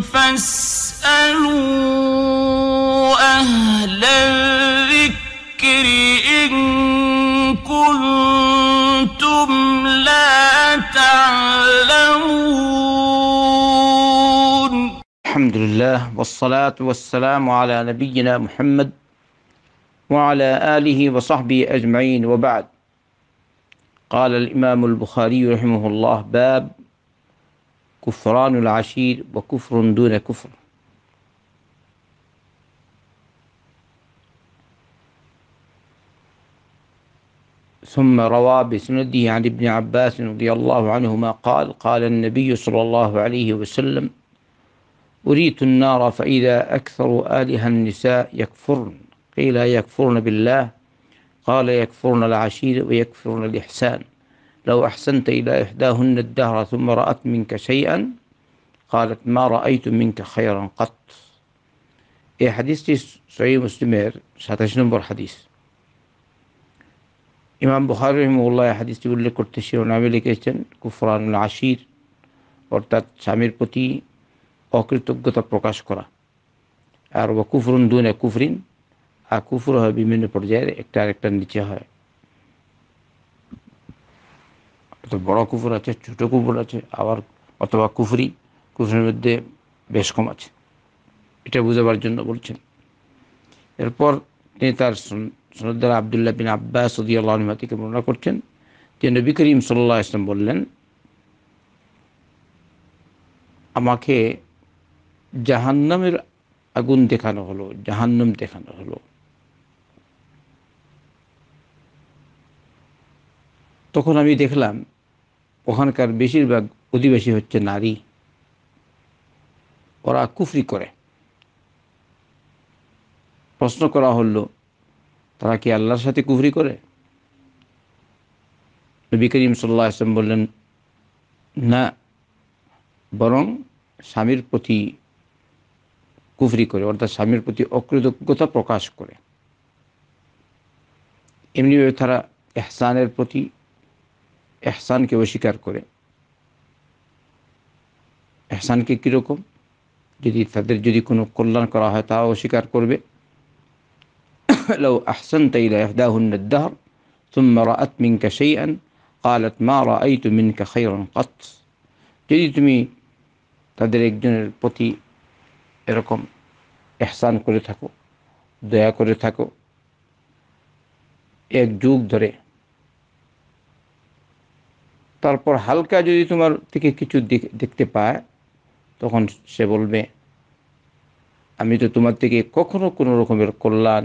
فاسألوا أهل الذكر إن كنتم لا تعلمون الحمد لله والصلاة والسلام على نبينا محمد وعلى آله وصحبه أجمعين وبعد قال الإمام البخاري رحمه الله باب كفران العشير وكفر دون كفر ثم روى بسنده عن ابن عباس رضي الله عنهما قال قال النبي صلى الله عليه وسلم أريت النار فإذا أكثر آلها النساء يكفرن قيل يكفرن بالله قال يكفرن العشير ويكفرن الإحسان لو أحسنت إلى إحداهن الدهر ثم رأت منك شيئا قالت ما رأيت منك خيرا قط إيه حديث سعي مستمر ساتش نمبر حديث إمام بخاري رحمه الله حديث يقول لك كرتشي ونعمل كفران العشير ورتات شامير بوتي أوكرت قطر بروكاش كرا أربع كفر دون كفر أكفرها بمن برجير اكتار اكتار نتيها তো বড় কুকুর আছে ছোট কুকুর আছে আবার অথবা কুফরি কুফুরের মধ্যে বেশ কম আছে এটা বুঝাবার জন্য বলছেন এরপর তিনি তার সনদ্দার আবদুল্লাহ বিন আব্বাস সদিয়াল্লাহমা থেকে বর্ণনা করছেন যে নবী করিম সাল্লা ইসলাম বললেন আমাকে জাহান্নামের আগুন দেখানো হলো জাহান্নাম দেখানো হলো তখন আমি দেখলাম ওখানকার বেশিরভাগ অধিবাসী হচ্ছে নারী ওরা কুফরি করে প্রশ্ন করা হলো তারা কি আল্লাহর সাথে কুফরি করে নবী করিম সাল্লা আসলাম বললেন না বরং স্বামীর প্রতি কুফরি করে অর্থাৎ স্বামীর প্রতি অকৃতজ্ঞতা প্রকাশ করে এমনিভাবে তারা এহসানের প্রতি এহসানকে অস্বীকার করে এহসানকে কীরকম যদি তাদের যদি কোনো কল্যাণ করা হয় তাও অস্বীকার করবে لو أحسنت إلى إحداهن الدهر ثم رأت منك شيئا قالت ما رأيت منك خيرا قط যদি তুমি তাদের একজনের প্রতি এরকম এহসান করে থাকো দয়া করে থাকো এক যুগ ধরে তারপর হালকা যদি তোমার থেকে কিছু দেখতে পায় তখন সে বলবে আমি তো তোমার থেকে কখনো কোনো রকমের কল্যাণ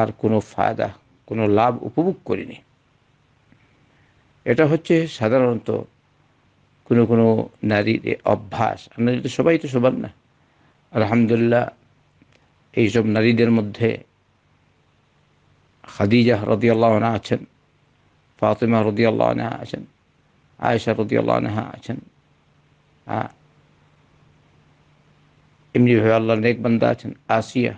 আর কোনো ফায়দা কোনো লাভ উপভোগ করিনি এটা হচ্ছে সাধারণত কোনো কোনো নারীর অভ্যাস আপনারা তো সবাই তো সবার না আলহামদুলিল্লাহ এইসব নারীদের মধ্যে খাদিজা রদিয়াল্লাহনা আছেন ফাতেমা রদিয়াল্লাহনা আছেন আয়েশা রদিয়াল্লাহ আনহা আছেন ভাবে আল্লাহ নেক বান্দা আছেন আসিয়া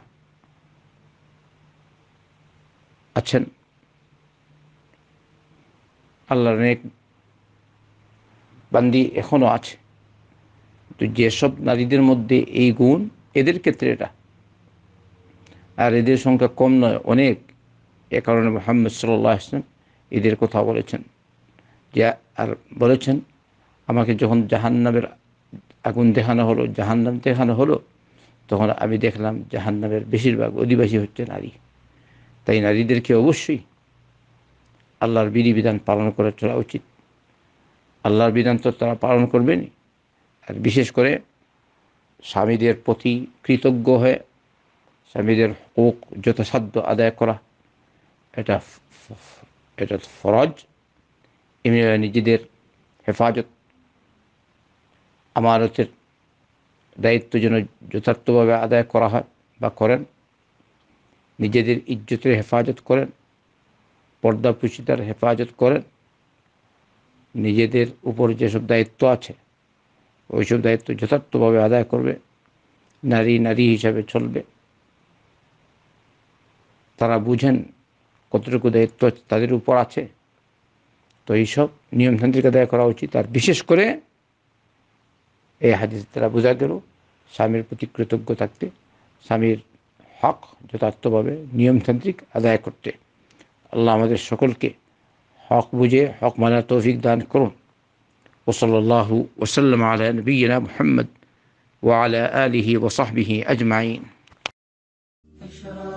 আছেন আল্লাহ নেক বান্দি এখনও আছে তো যেসব নারীদের মধ্যে এই গুণ এদের ক্ষেত্রে এটা আর এদের সংখ্যা কম নয় অনেক এ কারণে মোহাম্মদ সাল্লাম এদের কথা বলেছেন যা আর বলেছেন আমাকে যখন জাহান্নামের আগুন দেখানো হলো জাহান্নাম দেখানো হলো তখন আমি দেখলাম জাহান্নামের বেশিরভাগ অধিবাসী হচ্ছে নারী তাই নারীদেরকে অবশ্যই আল্লাহর বিধিবিধান পালন করে চলা উচিত আল্লাহর বিধান তো তারা পালন করবেনই আর বিশেষ করে স্বামীদের প্রতি কৃতজ্ঞ হয়ে স্বামীদের হোক যথাসাধ্য আদায় করা এটা এটা ফরজ নিজেদের হেফাজত আমানতের দায়িত্ব যেন যথার্থভাবে আদায় করা হয় বা করেন নিজেদের ইজ্জতের হেফাজত করেন পর্দা পুষিতার হেফাজত করেন নিজেদের উপর যেসব দায়িত্ব আছে ওইসব দায়িত্ব যথার্থভাবে আদায় করবে নারী নারী হিসাবে চলবে তারা বুঝেন কতটুকু দায়িত্ব তাদের উপর আছে তো এইসব নিয়মতান্ত্রিক আদায় করা উচিত আর বিশেষ করে এই হাদিস দ্বারা বোঝা গেল স্বামীর প্রতি কৃতজ্ঞ থাকতে স্বামীর হক যথার্থভাবে নিয়মতান্ত্রিক আদায় করতে আল্লাহ আমাদের সকলকে হক বুঝে হক মানা তৌফিক দান করুন ওসল্লাহ ওসাল্লাম আলা নবীনা মোহাম্মদ وعلى آله وصحبه أجمعين